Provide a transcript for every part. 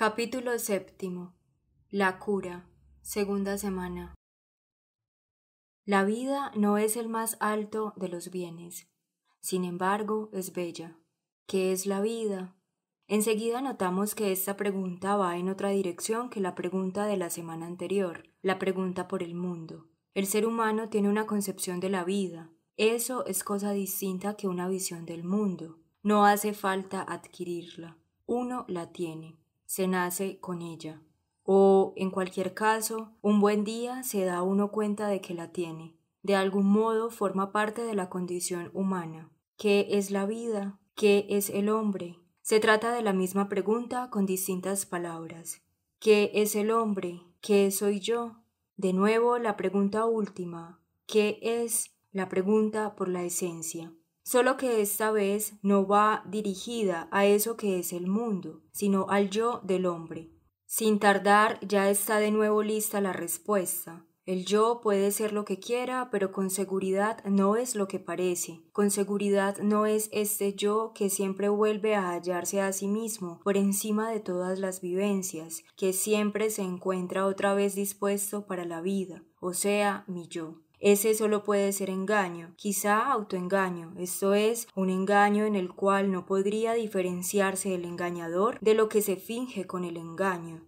Capítulo séptimo. La cura. Segunda semana. La vida no es el más alto de los bienes. Sin embargo, es bella. ¿Qué es la vida? Enseguida notamos que esta pregunta va en otra dirección que la pregunta de la semana anterior, la pregunta por el mundo. El ser humano tiene una concepción de la vida. Eso es cosa distinta que una visión del mundo. No hace falta adquirirla. Uno la tiene se nace con ella. O, en cualquier caso, un buen día se da uno cuenta de que la tiene. De algún modo forma parte de la condición humana. ¿Qué es la vida? ¿Qué es el hombre? Se trata de la misma pregunta con distintas palabras. ¿Qué es el hombre? ¿Qué soy yo? De nuevo, la pregunta última. ¿Qué es? La pregunta por la esencia solo que esta vez no va dirigida a eso que es el mundo, sino al yo del hombre. Sin tardar ya está de nuevo lista la respuesta. El yo puede ser lo que quiera, pero con seguridad no es lo que parece. Con seguridad no es este yo que siempre vuelve a hallarse a sí mismo por encima de todas las vivencias, que siempre se encuentra otra vez dispuesto para la vida, o sea, mi yo. Ese solo puede ser engaño, quizá autoengaño, esto es, un engaño en el cual no podría diferenciarse el engañador de lo que se finge con el engaño,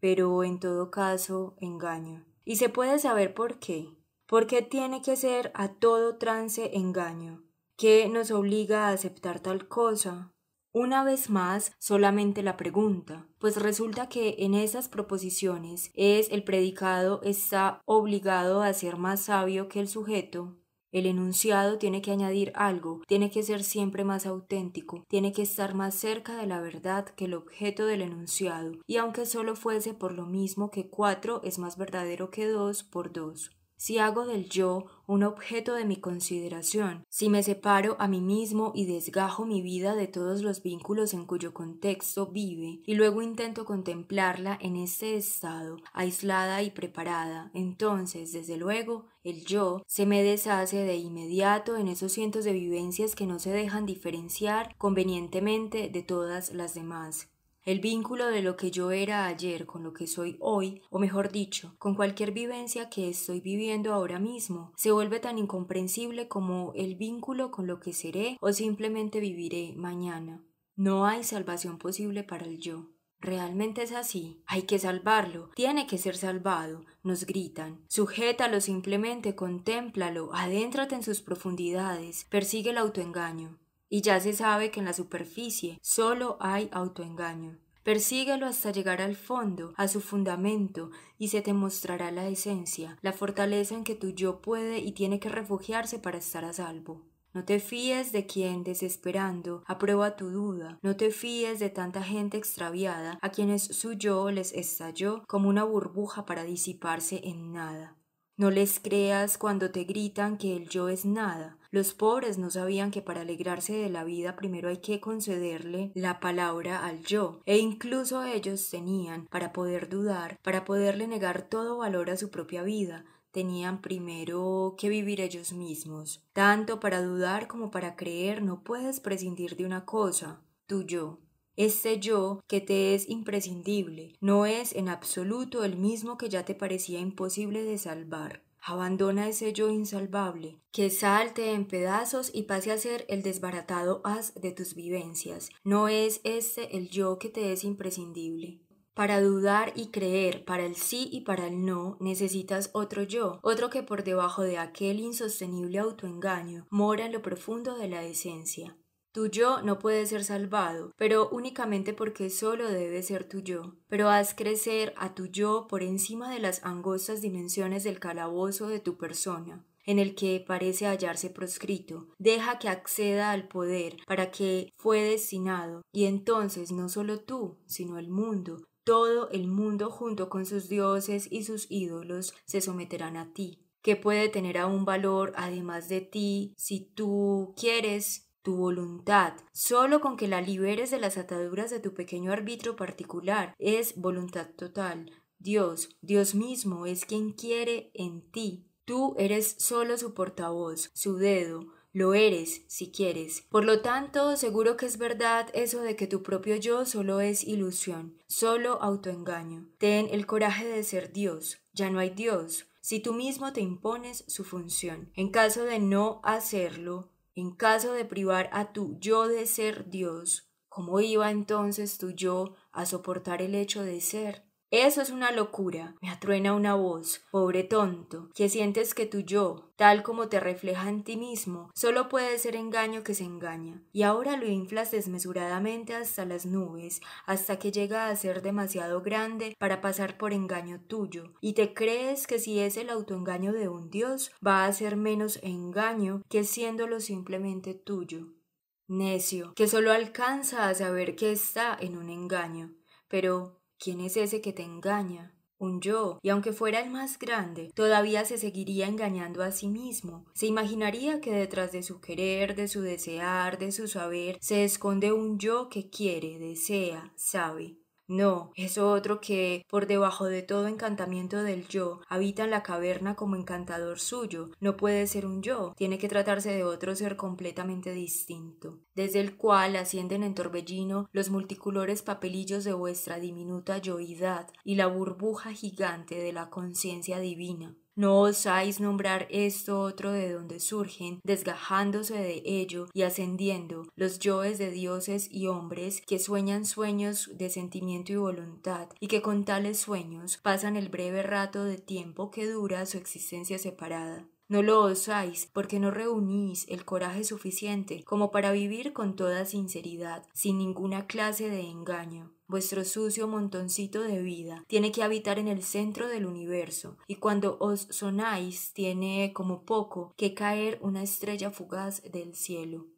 pero en todo caso, engaño. Y se puede saber por qué. ¿Por qué tiene que ser a todo trance engaño? ¿Qué nos obliga a aceptar tal cosa? Una vez más, solamente la pregunta, pues resulta que en esas proposiciones es el predicado está obligado a ser más sabio que el sujeto. El enunciado tiene que añadir algo, tiene que ser siempre más auténtico, tiene que estar más cerca de la verdad que el objeto del enunciado, y aunque solo fuese por lo mismo que cuatro es más verdadero que dos por dos si hago del yo un objeto de mi consideración, si me separo a mí mismo y desgajo mi vida de todos los vínculos en cuyo contexto vive, y luego intento contemplarla en ese estado, aislada y preparada, entonces, desde luego, el yo se me deshace de inmediato en esos cientos de vivencias que no se dejan diferenciar convenientemente de todas las demás. El vínculo de lo que yo era ayer con lo que soy hoy, o mejor dicho, con cualquier vivencia que estoy viviendo ahora mismo, se vuelve tan incomprensible como el vínculo con lo que seré o simplemente viviré mañana. No hay salvación posible para el yo. Realmente es así. Hay que salvarlo. Tiene que ser salvado. Nos gritan. Sujétalo simplemente, contémplalo, adéntrate en sus profundidades, persigue el autoengaño y ya se sabe que en la superficie solo hay autoengaño. Persíguelo hasta llegar al fondo, a su fundamento, y se te mostrará la esencia, la fortaleza en que tu yo puede y tiene que refugiarse para estar a salvo. No te fíes de quien, desesperando, aprueba tu duda. No te fíes de tanta gente extraviada a quienes su yo les estalló como una burbuja para disiparse en nada. No les creas cuando te gritan que el yo es nada. Los pobres no sabían que para alegrarse de la vida primero hay que concederle la palabra al yo, e incluso ellos tenían, para poder dudar, para poderle negar todo valor a su propia vida, tenían primero que vivir ellos mismos. Tanto para dudar como para creer no puedes prescindir de una cosa, tu yo. Este yo que te es imprescindible no es en absoluto el mismo que ya te parecía imposible de salvar. Abandona ese yo insalvable, que salte en pedazos y pase a ser el desbaratado haz de tus vivencias. No es este el yo que te es imprescindible. Para dudar y creer, para el sí y para el no, necesitas otro yo, otro que por debajo de aquel insostenible autoengaño mora en lo profundo de la esencia. Tu yo no puede ser salvado, pero únicamente porque solo debe ser tu yo. Pero haz crecer a tu yo por encima de las angostas dimensiones del calabozo de tu persona en el que parece hallarse proscrito. Deja que acceda al poder para que fue destinado, y entonces no solo tú, sino el mundo, todo el mundo junto con sus dioses y sus ídolos se someterán a ti. que puede tener aún valor además de ti si tú quieres? tu voluntad. Solo con que la liberes de las ataduras de tu pequeño árbitro particular es voluntad total. Dios, Dios mismo es quien quiere en ti. Tú eres solo su portavoz, su dedo, lo eres, si quieres. Por lo tanto, seguro que es verdad eso de que tu propio yo solo es ilusión, solo autoengaño. Ten el coraje de ser Dios. Ya no hay Dios, si tú mismo te impones su función. En caso de no hacerlo, en caso de privar a tu yo de ser Dios, ¿cómo iba entonces tu yo a soportar el hecho de ser? Eso es una locura, me atruena una voz, pobre tonto, que sientes que tu yo, tal como te refleja en ti mismo, solo puede ser engaño que se engaña, y ahora lo inflas desmesuradamente hasta las nubes, hasta que llega a ser demasiado grande para pasar por engaño tuyo, y te crees que si es el autoengaño de un dios, va a ser menos engaño que siéndolo simplemente tuyo. Necio, que solo alcanza a saber que está en un engaño, pero ¿Quién es ese que te engaña? Un yo, y aunque fuera el más grande, todavía se seguiría engañando a sí mismo. Se imaginaría que detrás de su querer, de su desear, de su saber, se esconde un yo que quiere, desea, sabe. No, es otro que, por debajo de todo encantamiento del yo, habita en la caverna como encantador suyo. No puede ser un yo, tiene que tratarse de otro ser completamente distinto, desde el cual ascienden en torbellino los multicolores papelillos de vuestra diminuta yoidad y la burbuja gigante de la conciencia divina. No osáis nombrar esto otro de donde surgen, desgajándose de ello y ascendiendo los yoes de dioses y hombres que sueñan sueños de sentimiento y voluntad, y que con tales sueños pasan el breve rato de tiempo que dura su existencia separada. No lo osáis porque no reunís el coraje suficiente como para vivir con toda sinceridad, sin ninguna clase de engaño. Vuestro sucio montoncito de vida tiene que habitar en el centro del universo, y cuando os sonáis tiene como poco que caer una estrella fugaz del cielo.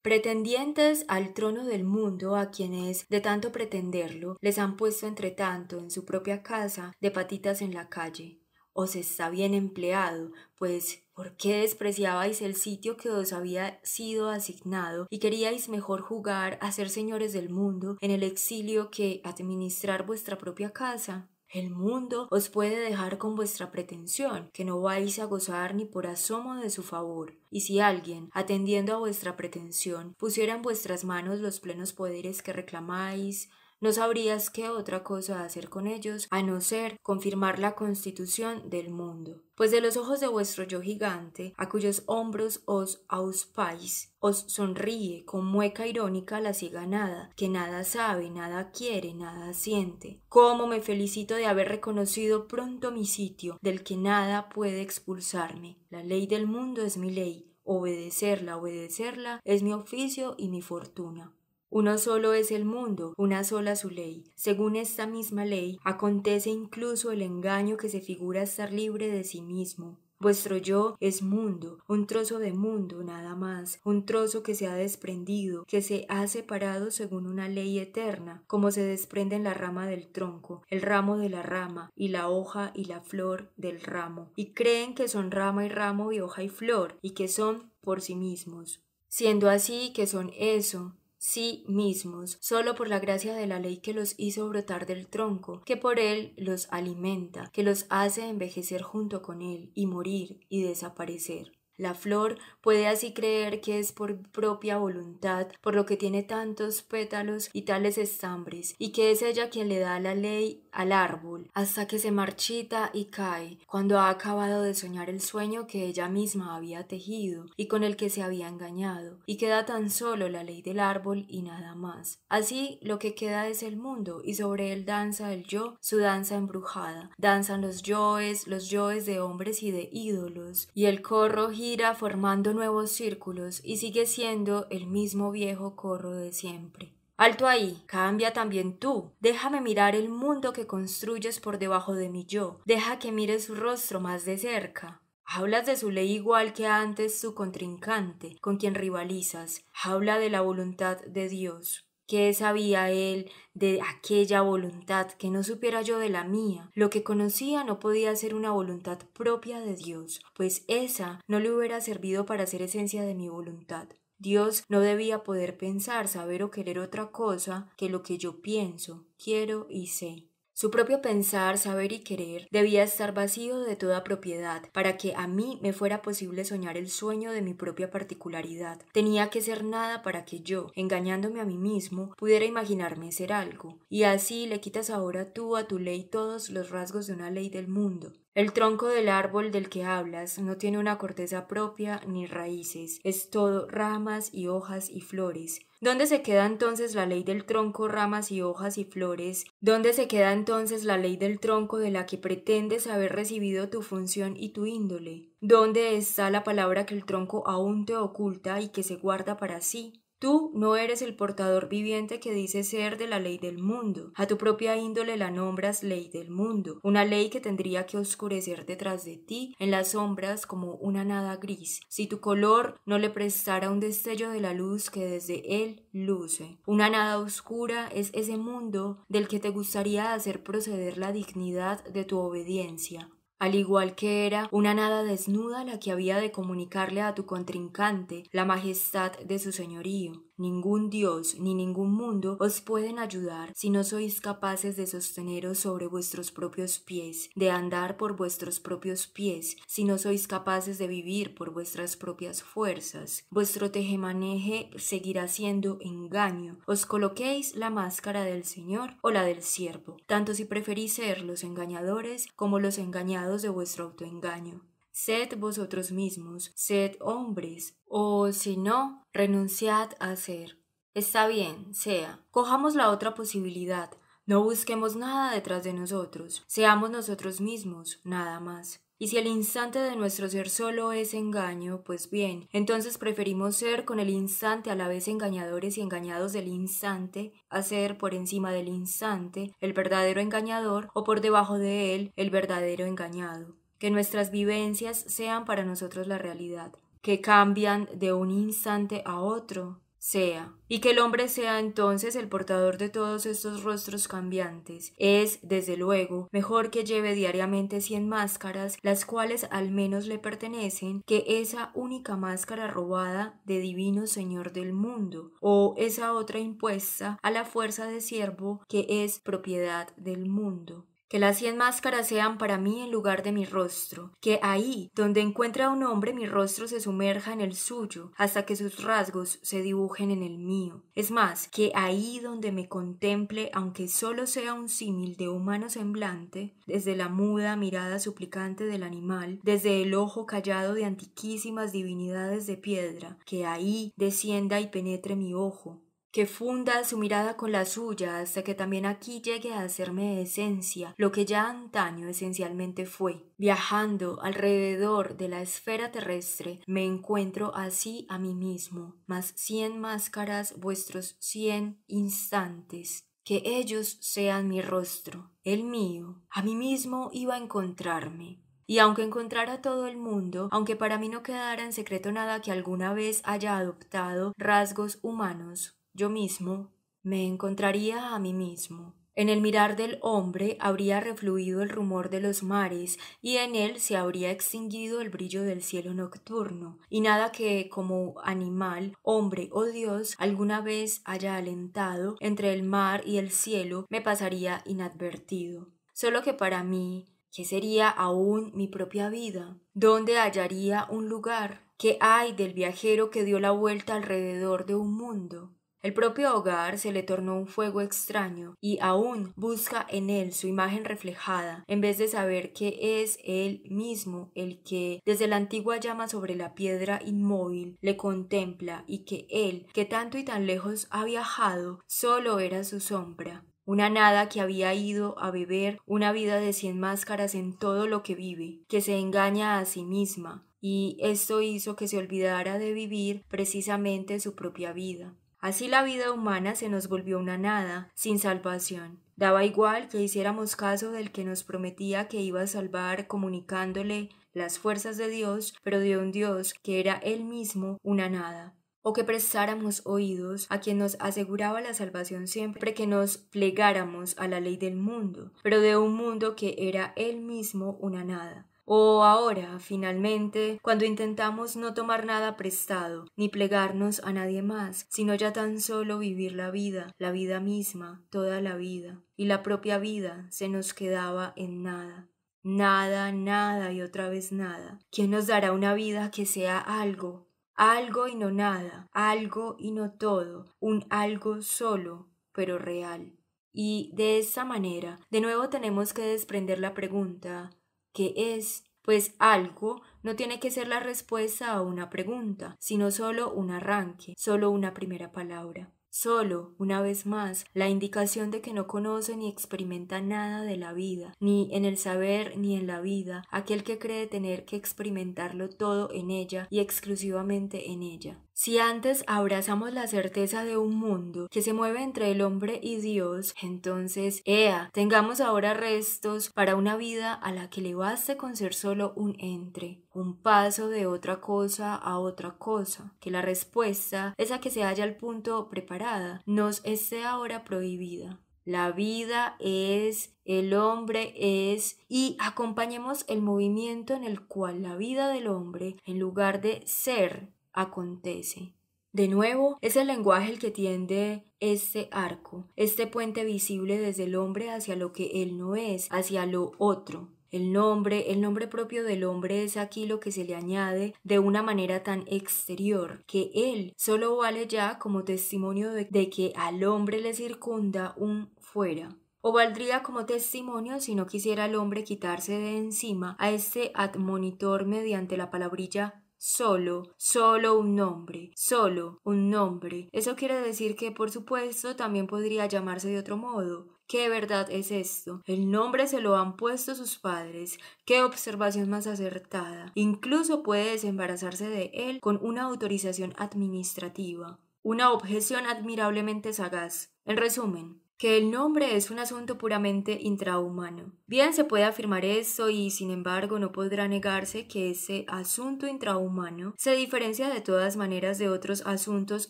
Pretendientes al trono del mundo a quienes, de tanto pretenderlo, les han puesto entre tanto en su propia casa de patitas en la calle os está bien empleado, pues ¿por qué despreciabais el sitio que os había sido asignado y queríais mejor jugar a ser señores del mundo en el exilio que administrar vuestra propia casa? El mundo os puede dejar con vuestra pretensión, que no vais a gozar ni por asomo de su favor. Y si alguien, atendiendo a vuestra pretensión, pusiera en vuestras manos los plenos poderes que reclamáis, no sabrías qué otra cosa hacer con ellos a no ser confirmar la constitución del mundo. Pues de los ojos de vuestro yo gigante, a cuyos hombros os auspáis, os sonríe con mueca irónica la nada, que nada sabe, nada quiere, nada siente. Cómo me felicito de haber reconocido pronto mi sitio, del que nada puede expulsarme. La ley del mundo es mi ley, obedecerla, obedecerla es mi oficio y mi fortuna. Uno solo es el mundo, una sola su ley. Según esta misma ley, acontece incluso el engaño que se figura estar libre de sí mismo. Vuestro yo es mundo, un trozo de mundo nada más, un trozo que se ha desprendido, que se ha separado según una ley eterna, como se desprenden la rama del tronco, el ramo de la rama, y la hoja y la flor del ramo, y creen que son rama y ramo y hoja y flor, y que son por sí mismos. Siendo así que son eso, sí mismos, solo por la gracia de la ley que los hizo brotar del tronco, que por él los alimenta, que los hace envejecer junto con él y morir y desaparecer. La flor puede así creer que es por propia voluntad, por lo que tiene tantos pétalos y tales estambres, y que es ella quien le da la ley al árbol, hasta que se marchita y cae, cuando ha acabado de soñar el sueño que ella misma había tejido y con el que se había engañado, y queda tan solo la ley del árbol y nada más. Así lo que queda es el mundo, y sobre él danza el yo, su danza embrujada, danzan los yoes, los yoes de hombres y de ídolos, y el corro formando nuevos círculos y sigue siendo el mismo viejo corro de siempre. Alto ahí, cambia también tú. Déjame mirar el mundo que construyes por debajo de mi yo. Deja que mire su rostro más de cerca. Hablas de su ley igual que antes su contrincante, con quien rivalizas. Habla de la voluntad de Dios. ¿Qué sabía él de aquella voluntad que no supiera yo de la mía? Lo que conocía no podía ser una voluntad propia de Dios, pues esa no le hubiera servido para ser esencia de mi voluntad. Dios no debía poder pensar, saber o querer otra cosa que lo que yo pienso, quiero y sé. Su propio pensar, saber y querer debía estar vacío de toda propiedad para que a mí me fuera posible soñar el sueño de mi propia particularidad. Tenía que ser nada para que yo, engañándome a mí mismo, pudiera imaginarme ser algo. Y así le quitas ahora tú a tu ley todos los rasgos de una ley del mundo, el tronco del árbol del que hablas no tiene una corteza propia ni raíces, es todo ramas y hojas y flores. ¿Dónde se queda entonces la ley del tronco, ramas y hojas y flores? ¿Dónde se queda entonces la ley del tronco de la que pretendes haber recibido tu función y tu índole? ¿Dónde está la palabra que el tronco aún te oculta y que se guarda para sí? Tú no eres el portador viviente que dice ser de la ley del mundo. A tu propia índole la nombras ley del mundo, una ley que tendría que oscurecer detrás de ti en las sombras como una nada gris, si tu color no le prestara un destello de la luz que desde él luce. Una nada oscura es ese mundo del que te gustaría hacer proceder la dignidad de tu obediencia, al igual que era una nada desnuda la que había de comunicarle a tu contrincante la majestad de su señorío, Ningún Dios ni ningún mundo os pueden ayudar si no sois capaces de sosteneros sobre vuestros propios pies, de andar por vuestros propios pies, si no sois capaces de vivir por vuestras propias fuerzas. Vuestro tejemaneje seguirá siendo engaño. Os coloquéis la máscara del Señor o la del siervo, tanto si preferís ser los engañadores como los engañados de vuestro autoengaño sed vosotros mismos, sed hombres, o si no, renunciad a ser. Está bien, sea. Cojamos la otra posibilidad. No busquemos nada detrás de nosotros. Seamos nosotros mismos, nada más. Y si el instante de nuestro ser solo es engaño, pues bien, entonces preferimos ser con el instante a la vez engañadores y engañados del instante, a ser por encima del instante el verdadero engañador o por debajo de él el verdadero engañado que nuestras vivencias sean para nosotros la realidad, que cambian de un instante a otro, sea, y que el hombre sea entonces el portador de todos estos rostros cambiantes. Es, desde luego, mejor que lleve diariamente cien máscaras, las cuales al menos le pertenecen, que esa única máscara robada de divino Señor del mundo, o esa otra impuesta a la fuerza de siervo que es propiedad del mundo que las cien máscaras sean para mí en lugar de mi rostro, que ahí donde encuentra un hombre mi rostro se sumerja en el suyo, hasta que sus rasgos se dibujen en el mío. Es más, que ahí donde me contemple, aunque solo sea un símil de humano semblante, desde la muda mirada suplicante del animal, desde el ojo callado de antiquísimas divinidades de piedra, que ahí descienda y penetre mi ojo, que funda su mirada con la suya hasta que también aquí llegue a hacerme esencia lo que ya antaño esencialmente fue. Viajando alrededor de la esfera terrestre, me encuentro así a mí mismo, más cien máscaras vuestros cien instantes. Que ellos sean mi rostro, el mío. A mí mismo iba a encontrarme. Y aunque encontrara todo el mundo, aunque para mí no quedara en secreto nada que alguna vez haya adoptado rasgos humanos, yo mismo, me encontraría a mí mismo. En el mirar del hombre habría refluido el rumor de los mares, y en él se habría extinguido el brillo del cielo nocturno, y nada que, como animal, hombre o dios, alguna vez haya alentado entre el mar y el cielo, me pasaría inadvertido. Solo que para mí, ¿qué sería aún mi propia vida? ¿Dónde hallaría un lugar? ¿Qué hay del viajero que dio la vuelta alrededor de un mundo? El propio hogar se le tornó un fuego extraño y aún busca en él su imagen reflejada, en vez de saber que es él mismo el que, desde la antigua llama sobre la piedra inmóvil, le contempla y que él, que tanto y tan lejos ha viajado, solo era su sombra. Una nada que había ido a beber una vida de cien máscaras en todo lo que vive, que se engaña a sí misma, y esto hizo que se olvidara de vivir precisamente su propia vida. Así la vida humana se nos volvió una nada, sin salvación. Daba igual que hiciéramos caso del que nos prometía que iba a salvar comunicándole las fuerzas de Dios, pero de un Dios que era él mismo una nada o que prestáramos oídos a quien nos aseguraba la salvación siempre que nos plegáramos a la ley del mundo, pero de un mundo que era él mismo una nada. O ahora, finalmente, cuando intentamos no tomar nada prestado, ni plegarnos a nadie más, sino ya tan solo vivir la vida, la vida misma, toda la vida, y la propia vida se nos quedaba en nada. Nada, nada y otra vez nada. ¿Quién nos dará una vida que sea algo? Algo y no nada, algo y no todo, un algo solo, pero real. Y de esa manera, de nuevo tenemos que desprender la pregunta ¿Qué es? Pues algo no tiene que ser la respuesta a una pregunta, sino solo un arranque, solo una primera palabra. Solo, una vez más, la indicación de que no conoce ni experimenta nada de la vida, ni en el saber ni en la vida, aquel que cree tener que experimentarlo todo en ella y exclusivamente en ella. Si antes abrazamos la certeza de un mundo que se mueve entre el hombre y Dios, entonces, ea, tengamos ahora restos para una vida a la que le baste con ser solo un entre, un paso de otra cosa a otra cosa, que la respuesta, esa que se halla al punto preparada, nos esté ahora prohibida. La vida es, el hombre es, y acompañemos el movimiento en el cual la vida del hombre, en lugar de ser, acontece. De nuevo, es el lenguaje el que tiende este arco, este puente visible desde el hombre hacia lo que él no es, hacia lo otro. El nombre, el nombre propio del hombre es aquí lo que se le añade de una manera tan exterior, que él solo vale ya como testimonio de, que al hombre le circunda un fuera. O valdría como testimonio si no quisiera el hombre quitarse de encima a este admonitor mediante la palabrilla solo, solo un nombre, solo un nombre. Eso quiere decir que, por supuesto, también podría llamarse de otro modo, ¿Qué verdad es esto? El nombre se lo han puesto sus padres. ¿Qué observación más acertada? Incluso puede desembarazarse de él con una autorización administrativa. Una objeción admirablemente sagaz. En resumen, que el nombre es un asunto puramente intrahumano. Bien se puede afirmar eso y sin embargo no podrá negarse que ese asunto intrahumano se diferencia de todas maneras de otros asuntos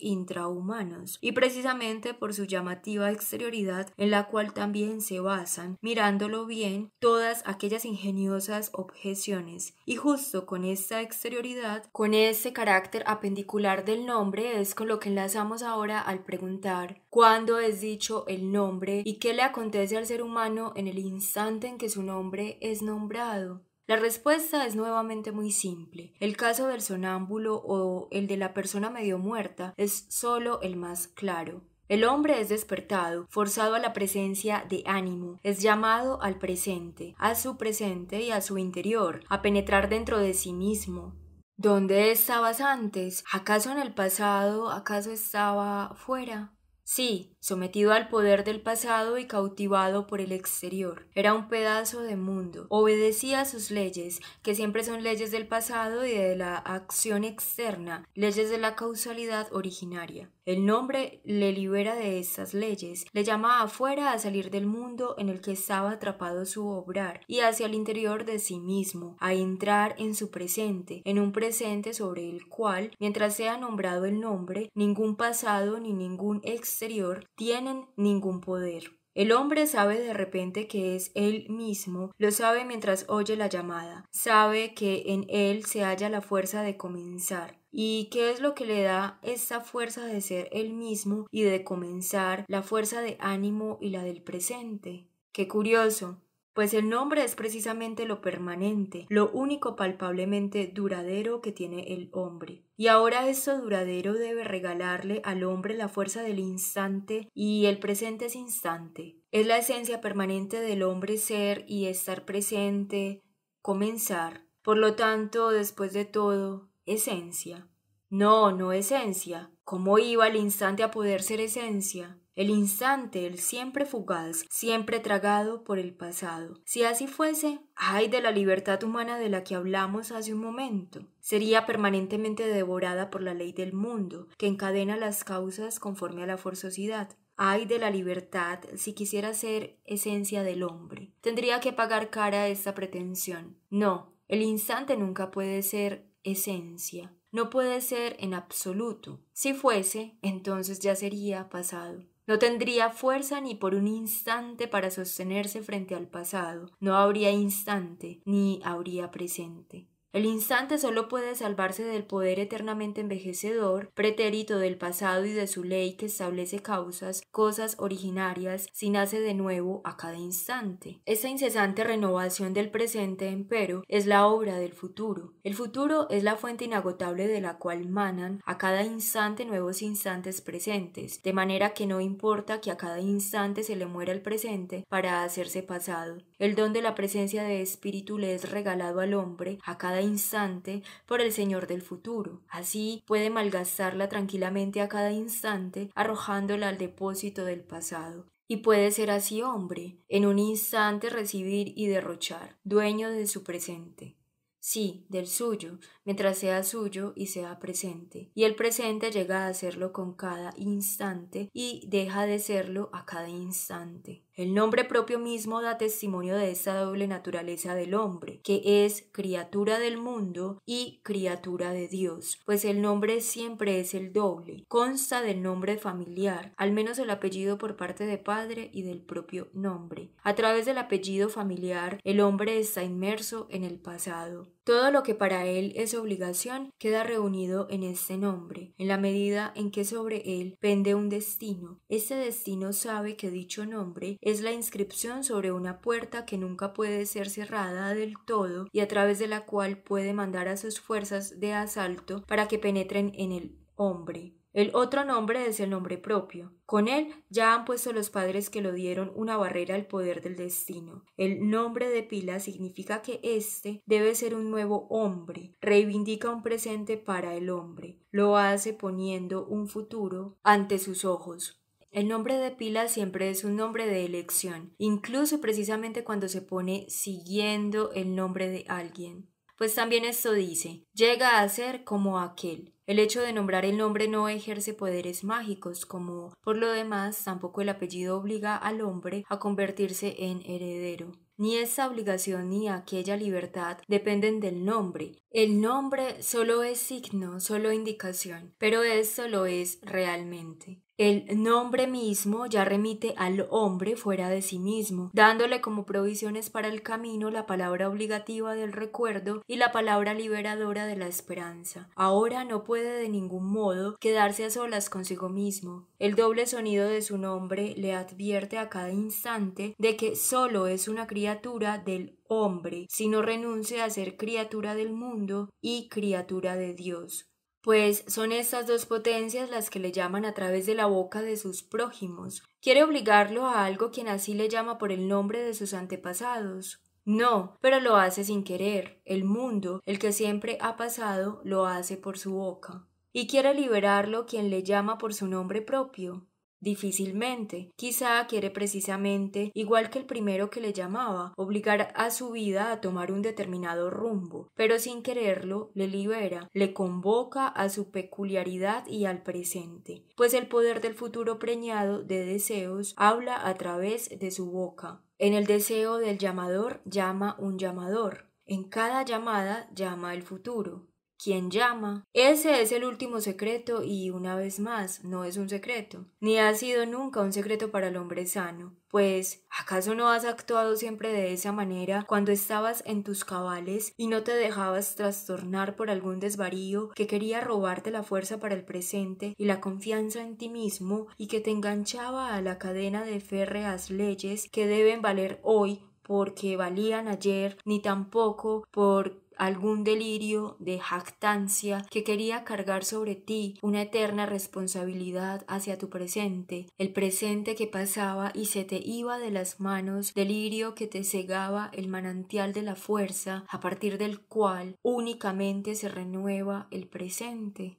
intrahumanos y precisamente por su llamativa exterioridad en la cual también se basan, mirándolo bien, todas aquellas ingeniosas objeciones. Y justo con esta exterioridad, con ese carácter apendicular del nombre es con lo que enlazamos ahora al preguntar cuándo es dicho el nombre y qué le acontece al ser humano en el instante en que su nombre es nombrado. La respuesta es nuevamente muy simple. El caso del sonámbulo o el de la persona medio muerta es solo el más claro. El hombre es despertado, forzado a la presencia de ánimo, es llamado al presente, a su presente y a su interior, a penetrar dentro de sí mismo. ¿Dónde estabas antes? ¿Acaso en el pasado? ¿Acaso estaba fuera? Sí, sometido al poder del pasado y cautivado por el exterior. Era un pedazo de mundo. Obedecía a sus leyes, que siempre son leyes del pasado y de la acción externa, leyes de la causalidad originaria. El nombre le libera de estas leyes, le llama afuera a salir del mundo en el que estaba atrapado su obrar y hacia el interior de sí mismo, a entrar en su presente, en un presente sobre el cual, mientras sea nombrado el nombre, ningún pasado ni ningún exterior tienen ningún poder. El hombre sabe de repente que es él mismo, lo sabe mientras oye la llamada, sabe que en él se halla la fuerza de comenzar. ¿Y qué es lo que le da esa fuerza de ser él mismo y de comenzar, la fuerza de ánimo y la del presente? Qué curioso, pues el nombre es precisamente lo permanente, lo único palpablemente duradero que tiene el hombre. Y ahora esto duradero debe regalarle al hombre la fuerza del instante y el presente es instante. Es la esencia permanente del hombre ser y estar presente, comenzar. Por lo tanto, después de todo, esencia. No, no esencia. ¿Cómo iba el instante a poder ser esencia? el instante, el siempre fugaz, siempre tragado por el pasado. Si así fuese, ay de la libertad humana de la que hablamos hace un momento, sería permanentemente devorada por la ley del mundo, que encadena las causas conforme a la forzosidad. Ay de la libertad si quisiera ser esencia del hombre. Tendría que pagar cara a esta pretensión. No, el instante nunca puede ser esencia. No puede ser en absoluto. Si fuese, entonces ya sería pasado. No tendría fuerza ni por un instante para sostenerse frente al pasado, no habría instante ni habría presente. El instante solo puede salvarse del poder eternamente envejecedor, pretérito del pasado y de su ley que establece causas, cosas originarias, si nace de nuevo a cada instante. Esa incesante renovación del presente, empero, es la obra del futuro. El futuro es la fuente inagotable de la cual manan a cada instante nuevos instantes presentes, de manera que no importa que a cada instante se le muera el presente para hacerse pasado. El don de la presencia de espíritu le es regalado al hombre a cada instante por el Señor del futuro. Así puede malgastarla tranquilamente a cada instante, arrojándola al depósito del pasado. Y puede ser así hombre, en un instante recibir y derrochar, dueño de su presente. Sí, del suyo, mientras sea suyo y sea presente. Y el presente llega a serlo con cada instante y deja de serlo a cada instante. El nombre propio mismo da testimonio de esta doble naturaleza del hombre, que es criatura del mundo y criatura de Dios, pues el nombre siempre es el doble, consta del nombre familiar, al menos el apellido por parte de padre y del propio nombre. A través del apellido familiar, el hombre está inmerso en el pasado, todo lo que para él es obligación queda reunido en este nombre, en la medida en que sobre él pende un destino. Este destino sabe que dicho nombre es la inscripción sobre una puerta que nunca puede ser cerrada del todo y a través de la cual puede mandar a sus fuerzas de asalto para que penetren en el hombre. El otro nombre es el nombre propio. Con él ya han puesto los padres que lo dieron una barrera al poder del destino. El nombre de pila significa que este debe ser un nuevo hombre, reivindica un presente para el hombre, lo hace poniendo un futuro ante sus ojos. El nombre de pila siempre es un nombre de elección, incluso precisamente cuando se pone siguiendo el nombre de alguien. Pues también esto dice, llega a ser como aquel. El hecho de nombrar el nombre no ejerce poderes mágicos, como por lo demás tampoco el apellido obliga al hombre a convertirse en heredero. Ni esa obligación ni aquella libertad dependen del nombre. El nombre solo es signo, solo indicación, pero esto lo es realmente. El nombre mismo ya remite al hombre fuera de sí mismo, dándole como provisiones para el camino la palabra obligativa del recuerdo y la palabra liberadora de la esperanza. Ahora no puede de ningún modo quedarse a solas consigo mismo. El doble sonido de su nombre le advierte a cada instante de que solo es una criatura del hombre, si no renuncia a ser criatura del mundo y criatura de Dios pues son estas dos potencias las que le llaman a través de la boca de sus prójimos. Quiere obligarlo a algo quien así le llama por el nombre de sus antepasados. No, pero lo hace sin querer. El mundo, el que siempre ha pasado, lo hace por su boca. Y quiere liberarlo quien le llama por su nombre propio difícilmente. Quizá quiere precisamente, igual que el primero que le llamaba, obligar a su vida a tomar un determinado rumbo, pero sin quererlo le libera, le convoca a su peculiaridad y al presente, pues el poder del futuro preñado de deseos habla a través de su boca. En el deseo del llamador llama un llamador, en cada llamada llama el futuro quien llama. Ese es el último secreto y una vez más, no es un secreto, ni ha sido nunca un secreto para el hombre sano, pues ¿acaso no has actuado siempre de esa manera cuando estabas en tus cabales y no te dejabas trastornar por algún desvarío que quería robarte la fuerza para el presente y la confianza en ti mismo y que te enganchaba a la cadena de férreas leyes que deben valer hoy porque valían ayer, ni tampoco por algún delirio de jactancia que quería cargar sobre ti una eterna responsabilidad hacia tu presente, el presente que pasaba y se te iba de las manos, delirio que te cegaba el manantial de la fuerza a partir del cual únicamente se renueva el presente.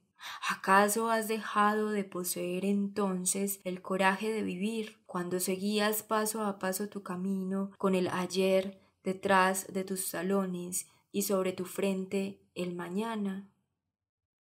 ¿Acaso has dejado de poseer entonces el coraje de vivir cuando seguías paso a paso tu camino con el ayer detrás de tus salones y sobre tu frente el mañana